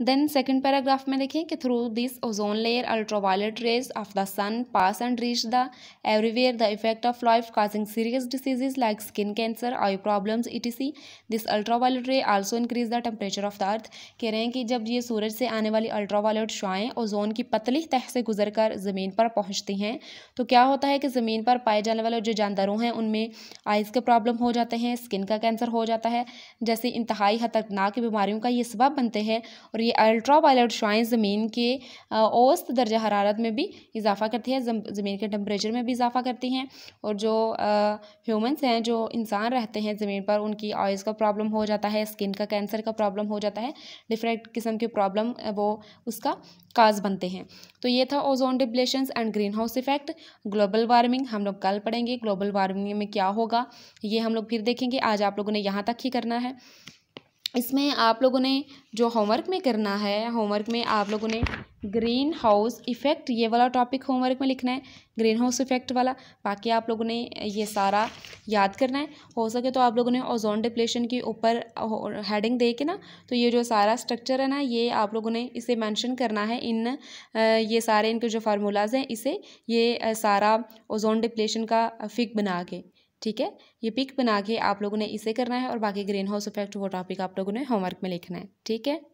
then second paragraph में देखें कि through this ozone layer ultraviolet rays of the sun pass and reach the everywhere the effect of life causing serious diseases like skin cancer eye problems इसी this ultraviolet ray also increase the temperature of the earth कह रहे हैं कि जब ये सूरज से आने वाली अल्ट्रावायलेट शुआएँ ओजोन की पतली तह से गुजर कर ज़मीन पर पहुँचती हैं तो क्या होता है कि ज़मीन पर पाए जाने वाले जो जानदारों हैं उनमें आइज़ के प्रॉब्लम हो जाते हैं स्किन का कैंसर हो जाता है जैसे इंतहाई खतरनाक बीमारियों का ये सबब बनते हैं और और ये अल्ट्रा वायलट शाइन ज़मीन के औस्त दर्जा हरारत में भी इजाफा करती है ज़मीन के टम्परेचर में भी इजाफा करती हैं और जो ह्यूमंस हैं जो इंसान रहते हैं ज़मीन पर उनकी आइज़ का प्रॉब्लम हो जाता है स्किन का कैंसर का प्रॉब्लम हो जाता है डिफरेंट किस्म के प्रॉब्लम वो उसका काज बनते हैं तो ये था ozone depletion and greenhouse effect global warming हम लोग कल पढ़ेंगे ग्लोबल वार्मिंग में क्या होगा ये हम लोग फिर देखेंगे आज आप लोगों ने यहाँ तक ही करना है इसमें आप लोगों ने जो होमवर्क में करना है होमवर्क में आप लोगों ने ग्रीन हाउस इफ़ेक्ट ये वाला टॉपिक होमवर्क में लिखना है ग्रीन हाउस इफ़ेक्ट वाला बाकी आप लोगों ने ये सारा याद करना है हो सके तो आप लोगों ने ओजोन डिप्लेशन के ऊपर हेडिंग दे के ना तो ये जो सारा स्ट्रक्चर है ना ये आप लोगों ने इसे मेंशन करना है इन ये सारे इनके जो फार्मूलाज हैं इसे ये सारा ओजोन डिप्लेशन का फिक बना के ठीक है ये पिक बना के आप लोगों ने इसे करना है और बाकी ग्रीन हाउस इफेक्ट वो टॉपिक आप लोगों ने होमवर्क में लिखना है ठीक है